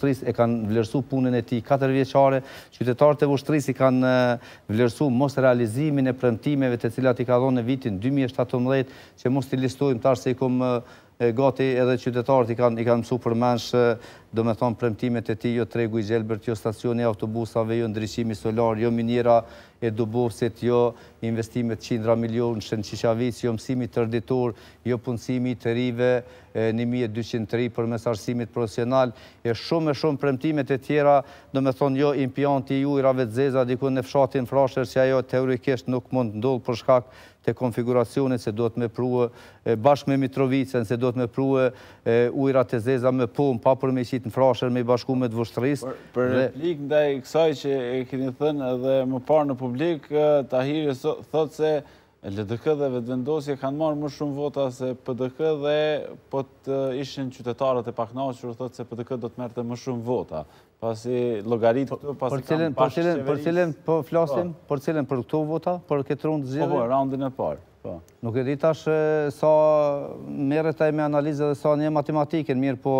ushtrisë e kanë vlerësu punën e ti 4 vjeqare, qytetarët e ushtrisë i kanë vlerësu mos realizimin e prëmtimeve të cilat i ka dhonë në vitin 2017, që mos të listojmë tarë se i komë gati edhe qytetarët i kanë i kanë mësu për mensh do me thonë premtimet e ti, jo tregu i gjelbërt, jo stacioni autobusave, jo ndryshimi solar, jo minjera e dubovësit, jo investimet 100 milion në shënë jo mësimi të rëditor, jo punësimi të rive 1203 për mes arsimit profesional, e shumë e shumë premtimet e tjera, do me thonë jo impianti ju i ravet zeza, diku në fshatin frasher, që ajo teorikisht nuk mund ndodhë për shkak të konfiguracionit se do të me pruë bashkë me Mitrovicën, se do duhet me prue ujra e zeza me pun, pa për me qitë në frasher, me bashku me të dvushtëris. Për replik në daj kësaj që e keni thënë edhe më parë në publik, Tahiri thotë se LDK dhe vetëvendosje kanë marë më shumë vota se PDK dhe po të ishën qytetarët e paknaqërë thotë se PDK do të merte më shumë vota. Pasi logarit këtu, pasi kanë pashë qeverisë. Për cilën për po flasim, po. për cilën për këto vota, për këtë rëndë zhjeve? Po, po, randin e parë. Po. Nuk e di tash sa meretaj me analizë dhe sa një matematikën, mirë po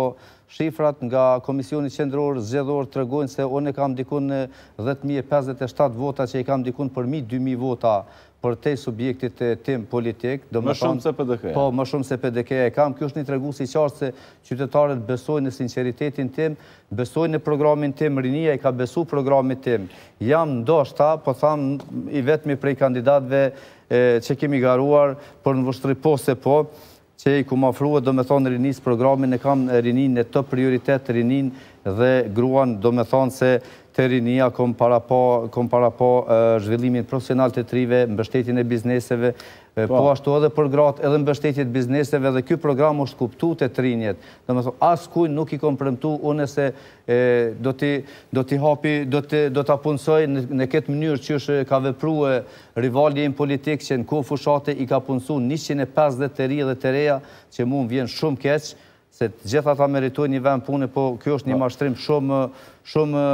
shifrat nga Komisioni Qendror Zgjedor të regojnë se unë e kam dikun 10.057 vota që i kam dikun për 1.000-2.000 vota për te subjektit të tim politik, më shumë se PDK. Po, më shumë se PDK e kam. Kjo është një tregu si qartë se qytetarët besojnë në sinceritetin tim, besojnë në programin tim, rinia i ka besu programit tim. Jam ndo po tham i vetëmi prej kandidatve që kemi garuar për në vështri po se po, që i ku ma frua, do me thonë rinis programin, e kam rinin e të prioritet rinin dhe gruan, do me thonë se të rinia, kom para po, po zhvillimin profesional të trive, mbështetin e bizneseve, po, po ashtu edhe për gratë edhe mbështetjit bizneseve dhe kjo program është kuptu të trinjet. Dhe më thonë, asë nuk i kom përëmtu une se do t'i hapi, do t'a punësoj në këtë mënyrë që është ka vepru e rivalje politikë që në ku fushate i ka punësu 150 të ri dhe të reja që mund vjen shumë keqë, se gjitha ta meritoj një vend punë, po kjo është një po. mashtrim shumë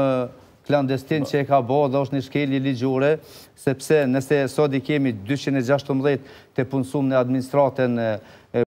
klandestin që e ka bo dhe është një shkelje ligjure, sepse nëse sot i kemi 216 të punësum në administratën